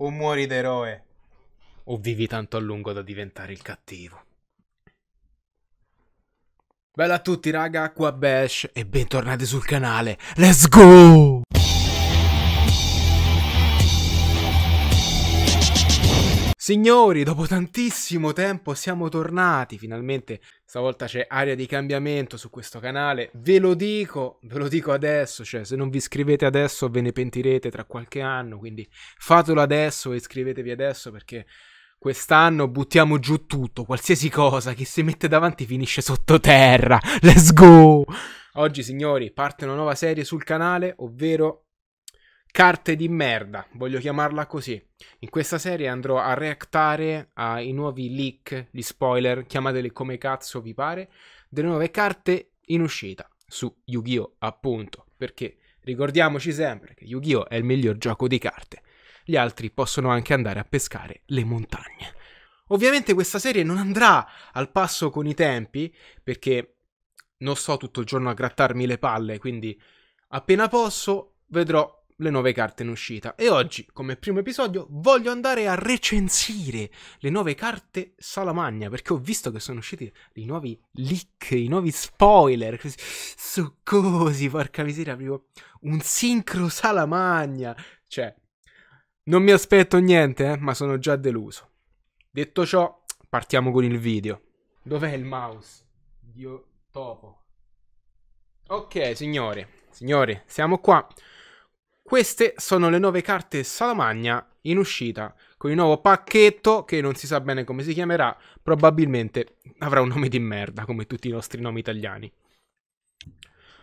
O muori d'eroe. O vivi tanto a lungo da diventare il cattivo. Bella a tutti raga, qua Bash e bentornati sul canale. Let's go! Signori, dopo tantissimo tempo siamo tornati, finalmente stavolta c'è aria di cambiamento su questo canale, ve lo dico, ve lo dico adesso, cioè se non vi iscrivete adesso ve ne pentirete tra qualche anno, quindi fatelo adesso e iscrivetevi adesso perché quest'anno buttiamo giù tutto, qualsiasi cosa, chi si mette davanti finisce sottoterra, let's go! Oggi signori parte una nuova serie sul canale, ovvero carte di merda, voglio chiamarla così. In questa serie andrò a reactare ai nuovi leak, gli spoiler, chiamateli come cazzo vi pare, delle nuove carte in uscita su Yu-Gi-Oh! appunto, perché ricordiamoci sempre che Yu-Gi-Oh! è il miglior gioco di carte. Gli altri possono anche andare a pescare le montagne. Ovviamente questa serie non andrà al passo con i tempi, perché non sto tutto il giorno a grattarmi le palle, quindi appena posso vedrò le nuove carte in uscita. E oggi, come primo episodio, voglio andare a recensire le nuove carte Salamagna, perché ho visto che sono usciti i nuovi leak, i nuovi spoiler, succosi, porca miseria, proprio un sincro Salamagna. Cioè, non mi aspetto niente, eh, ma sono già deluso. Detto ciò, partiamo con il video. Dov'è il mouse? Dio topo. Ok, signore, signore, siamo qua. Queste sono le nuove carte Salamagna in uscita con il nuovo pacchetto che non si sa bene come si chiamerà, probabilmente avrà un nome di merda come tutti i nostri nomi italiani.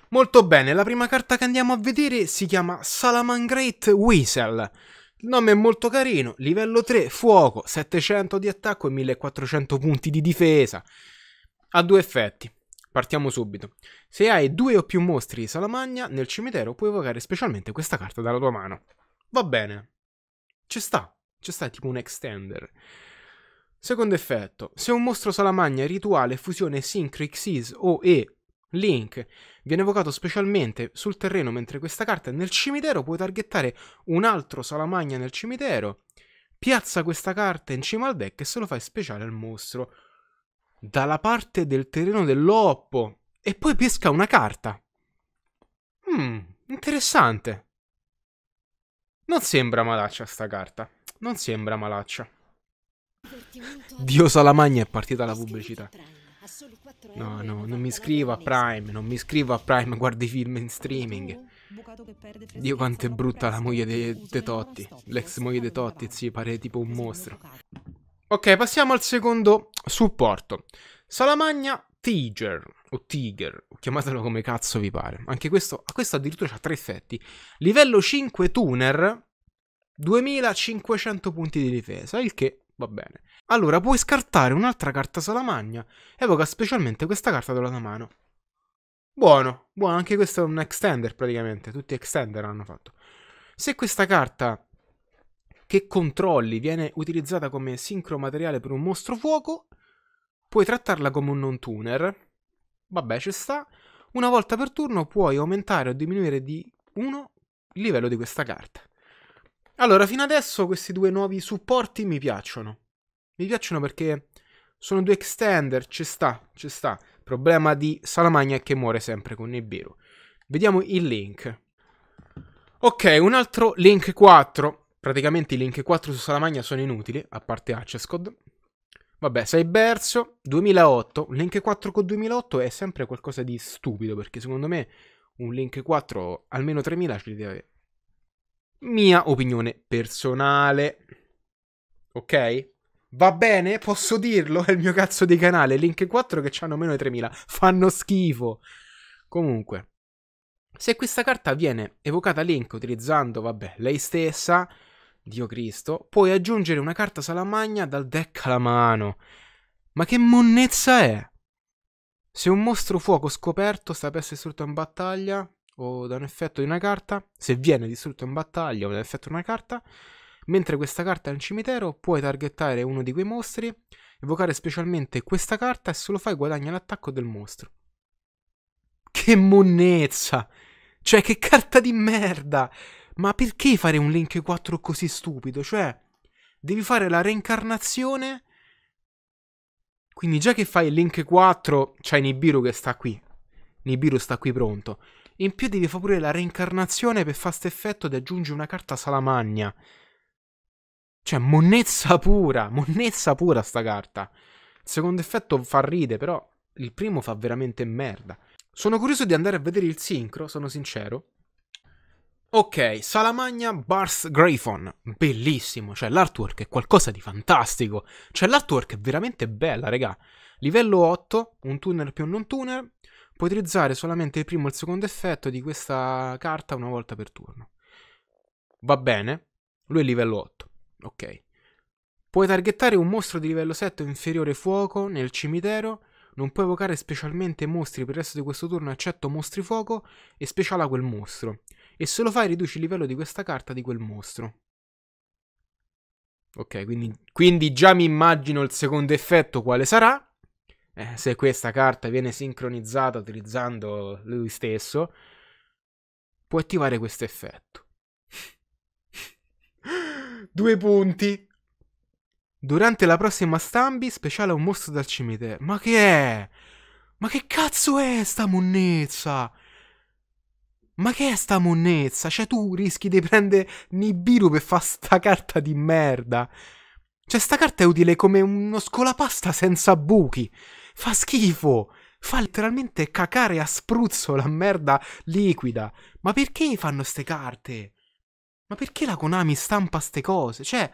Molto bene, la prima carta che andiamo a vedere si chiama Salamangrate Weasel. Il nome è molto carino, livello 3, fuoco, 700 di attacco e 1400 punti di difesa. Ha due effetti. Partiamo subito. Se hai due o più mostri di salamagna nel cimitero puoi evocare specialmente questa carta dalla tua mano. Va bene. Ci sta. Ci sta tipo un extender. Secondo effetto, se un mostro salamagna rituale fusione Syncrixis o E Link viene evocato specialmente sul terreno mentre questa carta è nel cimitero, puoi targettare un altro salamagna nel cimitero, piazza questa carta in cima al deck e se lo fai speciale al mostro dalla parte del terreno dell'oppo e poi pesca una carta. Mmm, interessante. Non sembra malaccia sta carta. Non sembra malaccia. Dio Salamagna è partita la pubblicità. No, no, non mi iscrivo a Prime, non mi iscrivo a Prime, guardo i film in streaming. Dio quanto è brutta la moglie di Totti, l'ex moglie di Totti, sì, pare tipo un mostro. Ok, passiamo al secondo supporto. Salamagna Tiger, o Tiger, chiamatelo come cazzo vi pare. Anche questo, questo addirittura ha tre effetti. Livello 5 Tuner, 2500 punti di difesa, il che va bene. Allora, puoi scartare un'altra carta Salamagna, evoca specialmente questa carta dalla mano. Buono, buono, anche questo è un extender praticamente, tutti extender l'hanno fatto. Se questa carta che controlli viene utilizzata come sincro materiale per un mostro fuoco, puoi trattarla come un non tuner. Vabbè, ci sta. Una volta per turno puoi aumentare o diminuire di 1 il livello di questa carta. Allora, fino adesso questi due nuovi supporti mi piacciono. Mi piacciono perché sono due extender, ci sta, ci sta. problema di Salamagna è che muore sempre con Nibiru. Vediamo il link. Ok, un altro link 4 praticamente i link 4 su Salamagna sono inutili, a parte Hatchescode. Vabbè, sei perso, 2008, link 4 con 2008 è sempre qualcosa di stupido, perché secondo me un link 4 almeno 3000 ce li deve avere. Mia opinione personale. Ok? Va bene? Posso dirlo? È il mio cazzo di canale. Link 4 che hanno meno di 3000. Fanno schifo. Comunque, se questa carta viene evocata Link utilizzando, vabbè, lei stessa, Dio Cristo, puoi aggiungere una carta salamagna dal deck alla mano. Ma che monnezza è? Se un mostro fuoco scoperto sta per essere distrutto in battaglia o da un effetto di una carta, se viene distrutto in battaglia o da un effetto di una carta, mentre questa carta è un cimitero, puoi targettare uno di quei mostri, evocare specialmente questa carta e se lo fai guadagna l'attacco del mostro. Che monnezza! Cioè, che carta di merda! Ma perché fare un Link 4 così stupido? Cioè, devi fare la reincarnazione. Quindi già che fai il Link 4, c'hai Nibiru che sta qui. Nibiru sta qui pronto. In più devi fare pure la reincarnazione per far st effetto di aggiungere una carta salamagna. Cioè, monnezza pura, monnezza pura sta carta. Il secondo effetto fa ride, però il primo fa veramente merda. Sono curioso di andare a vedere il sincro, sono sincero. Ok, Salamagna Bars Grafon, bellissimo, cioè l'artwork è qualcosa di fantastico, cioè l'artwork è veramente bella, raga. Livello 8, un tuner più un non tuner, puoi utilizzare solamente il primo e il secondo effetto di questa carta una volta per turno. Va bene, lui è livello 8, ok. Puoi targettare un mostro di livello 7 inferiore fuoco nel cimitero, non puoi evocare specialmente mostri per il resto di questo turno eccetto mostri fuoco e speciala quel mostro e se lo fai riduci il livello di questa carta di quel mostro. Ok, quindi, quindi già mi immagino il secondo effetto quale sarà. Eh, se questa carta viene sincronizzata utilizzando lui stesso, può attivare questo effetto. Due punti. Durante la prossima stambi speciale un mostro dal cimitero. Ma che è? Ma che cazzo è sta monnezza? Ma che è sta monnezza? Cioè tu rischi di prendere Nibiru per fare sta carta di merda. Cioè sta carta è utile come uno scolapasta senza buchi. Fa schifo. Fa letteralmente cacare a spruzzo la merda liquida. Ma perché fanno ste carte? Ma perché la Konami stampa ste cose? Cioè,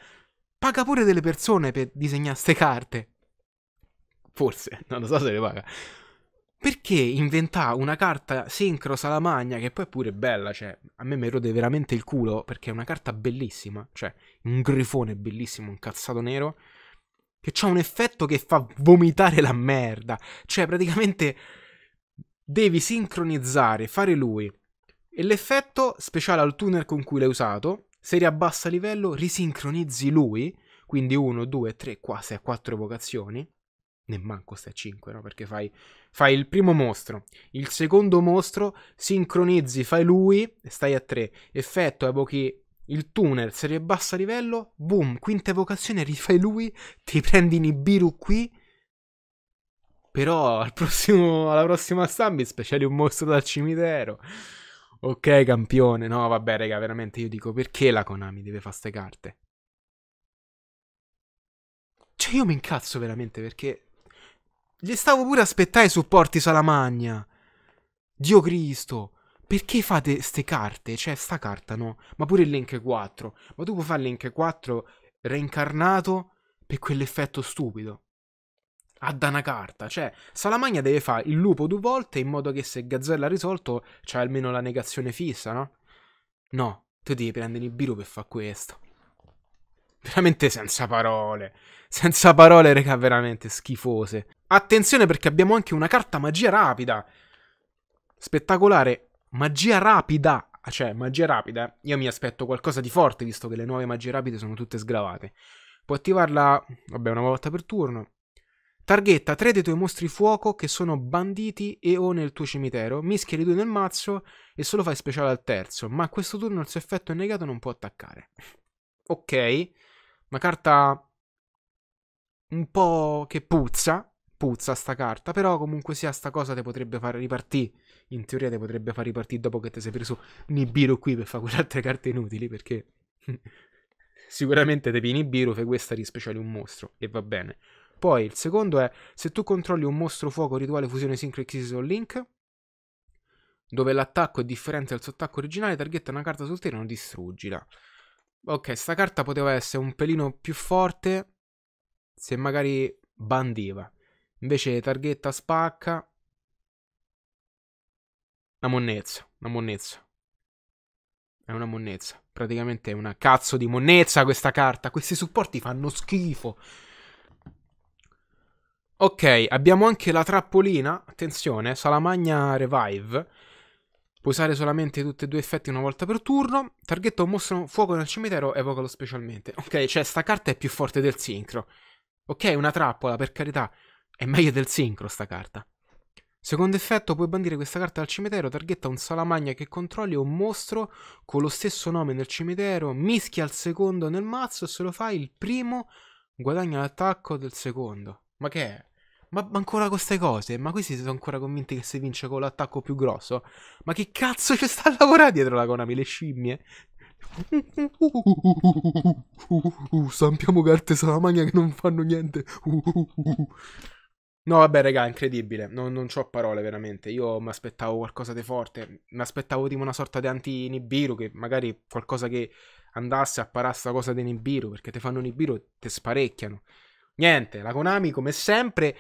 paga pure delle persone per disegnare ste carte. Forse, non lo so se le paga perché inventare una carta sincro salamagna che poi è pure bella, cioè a me mi rode veramente il culo perché è una carta bellissima, cioè un grifone bellissimo, un cazzato nero, che ha un effetto che fa vomitare la merda, cioè praticamente devi sincronizzare, fare lui, e l'effetto speciale al tuner con cui l'hai usato, se riabbassa livello risincronizzi lui, quindi 1, 2, 3, qua 4 evocazioni, Nemmanco stai a 5, no? Perché fai, fai, il primo mostro, il secondo mostro, sincronizzi, fai lui, stai a 3. Effetto, evochi il tunnel, se bassa livello, boom, quinta evocazione, rifai lui, ti prendi Nibiru qui. Però al prossimo, alla prossima stambi speciali un mostro dal cimitero. Ok, campione. No, vabbè, raga, veramente io dico perché la Konami deve fare queste carte? Cioè, io mi incazzo veramente perché gli stavo pure aspettare i supporti Salamagna. Dio Cristo. Perché fate ste carte? Cioè, sta carta no. Ma pure il Link 4. Ma tu puoi fare il Link 4 reincarnato per quell'effetto stupido. A una carta. Cioè, Salamagna deve fare il lupo due volte in modo che se Gazzella ha risolto c'ha almeno la negazione fissa, no? No, tu devi prendere il biru per fare questo. Veramente senza parole. Senza parole, raga, veramente schifose. Attenzione perché abbiamo anche una carta magia rapida. Spettacolare. Magia rapida. Cioè, magia rapida. Io mi aspetto qualcosa di forte, visto che le nuove magie rapide sono tutte sgravate. Può attivarla, vabbè, una volta per turno. Targhetta tre dei tuoi mostri fuoco che sono banditi e o nel tuo cimitero. Mischia Mischiali due nel mazzo e solo fai speciale al terzo. Ma a questo turno il suo effetto è negato e non può attaccare. Ok. Una carta un po' che puzza, puzza sta carta, però comunque sia sta cosa te potrebbe far ripartire, in teoria te potrebbe far ripartire dopo che ti sei preso Nibiru qui per fare quelle altre carte inutili, perché sicuramente devi Nibiru, fai questa di rispeciali un mostro, e va bene. Poi il secondo è, se tu controlli un mostro fuoco rituale fusione Synchro Exisol Link, dove l'attacco è differente dal suo attacco originale, targhetta una carta sul terreno, distruggila. Ok, sta carta poteva essere un pelino più forte se magari bandiva. Invece targhetta spacca. Una monnezza, una monnezza. È una monnezza. Praticamente è una cazzo di monnezza questa carta. Questi supporti fanno schifo. Ok, abbiamo anche la trappolina. Attenzione, Salamagna Revive. Puoi usare solamente tutti e due effetti una volta per turno. Targhetto o mostro fuoco nel cimitero, evocalo specialmente. Ok, cioè sta carta è più forte del sincro. Ok, una trappola, per carità. È meglio del sincro sta carta. Secondo effetto, puoi bandire questa carta dal cimitero, targhetta un salamagna che controlli o un mostro con lo stesso nome nel cimitero, mischia il secondo nel mazzo e se lo fai il primo guadagna l'attacco del secondo. Ma che è? Ma, ma ancora con queste cose? Ma questi sono ancora convinti che si vince con l'attacco più grosso? Ma che cazzo ci sta a lavorare dietro la Konami? Le scimmie? Uh, stampiamo carte salamagna che non fanno niente. Uh, No, vabbè, raga, incredibile. Non, non ho parole, veramente. Io mi aspettavo qualcosa di forte. Mi aspettavo tipo una sorta di anti-Nibiru, che magari qualcosa che andasse a parare sta cosa di Nibiru, perché te fanno Nibiru e te sparecchiano. Niente, la Konami, come sempre,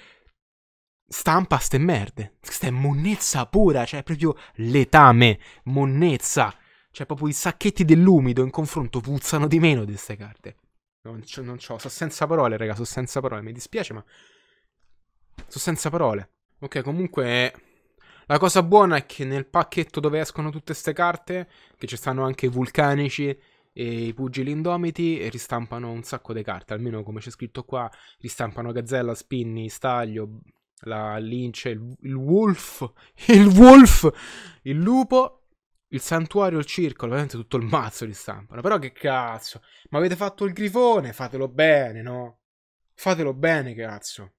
stampa ste merde. Sta è monnezza pura, cioè proprio letame, monnezza. Cioè proprio i sacchetti dell'umido in confronto puzzano di meno di queste carte. Non, c'ho, non c'ho, so senza parole, raga, so senza parole. Mi dispiace, ma sono senza parole. Ok, comunque... La cosa buona è che nel pacchetto dove escono tutte queste carte, che ci stanno anche i vulcanici e i pugili indomiti, e ristampano un sacco di carte, almeno come c'è scritto qua, ristampano Gazzella, Spinni, Staglio, la lince, il, il wolf, il wolf, il lupo, il santuario, il circolo, veramente tutto il mazzo ristampano. Però che cazzo, ma avete fatto il grifone, fatelo bene, no? Fatelo bene, cazzo.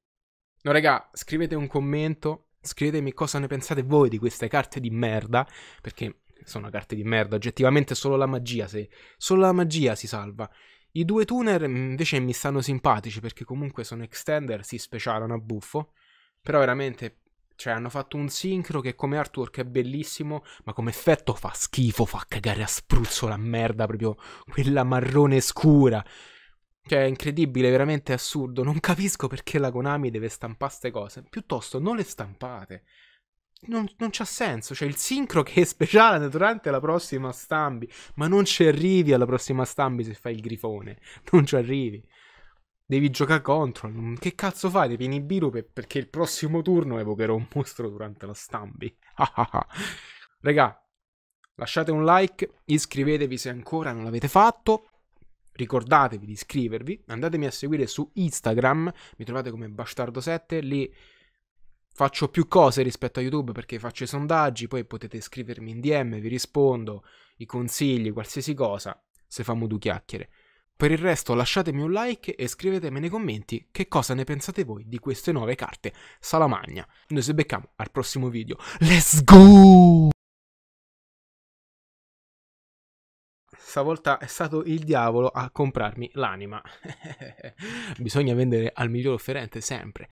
No, raga, scrivete un commento, scrivetemi cosa ne pensate voi di queste carte di merda, perché sono carte di merda, oggettivamente solo la magia, se... solo la magia si salva. I due tuner mm, invece mi stanno simpatici perché comunque sono extender, si specialano a buffo, però veramente cioè, hanno fatto un sincro che come artwork è bellissimo, ma come effetto fa schifo, fa cagare a spruzzo la merda, proprio quella marrone scura. Cioè, è incredibile, veramente assurdo. Non capisco perché la Konami deve stampare queste cose. Piuttosto, non le stampate. Non, non c'ha senso. Cioè, il sincro che è speciale durante la prossima stambi. Ma non ci arrivi alla prossima stambi se fai il grifone. Non ci arrivi. Devi giocare contro. Che cazzo fai? Devi inibirlo per, perché il prossimo turno evocherò un mostro durante la stambi. Regà, lasciate un like, iscrivetevi se ancora non l'avete fatto ricordatevi di iscrivervi, andatemi a seguire su Instagram, mi trovate come bastardo7, lì faccio più cose rispetto a YouTube perché faccio i sondaggi, poi potete scrivermi in DM, vi rispondo, i consigli, qualsiasi cosa, se famo due chiacchiere. Per il resto lasciatemi un like e scrivetemi nei commenti che cosa ne pensate voi di queste nuove carte Salamagna. Noi ci becchiamo al prossimo video. Let's go! stavolta è stato il diavolo a comprarmi l'anima. Bisogna vendere al miglior offerente sempre.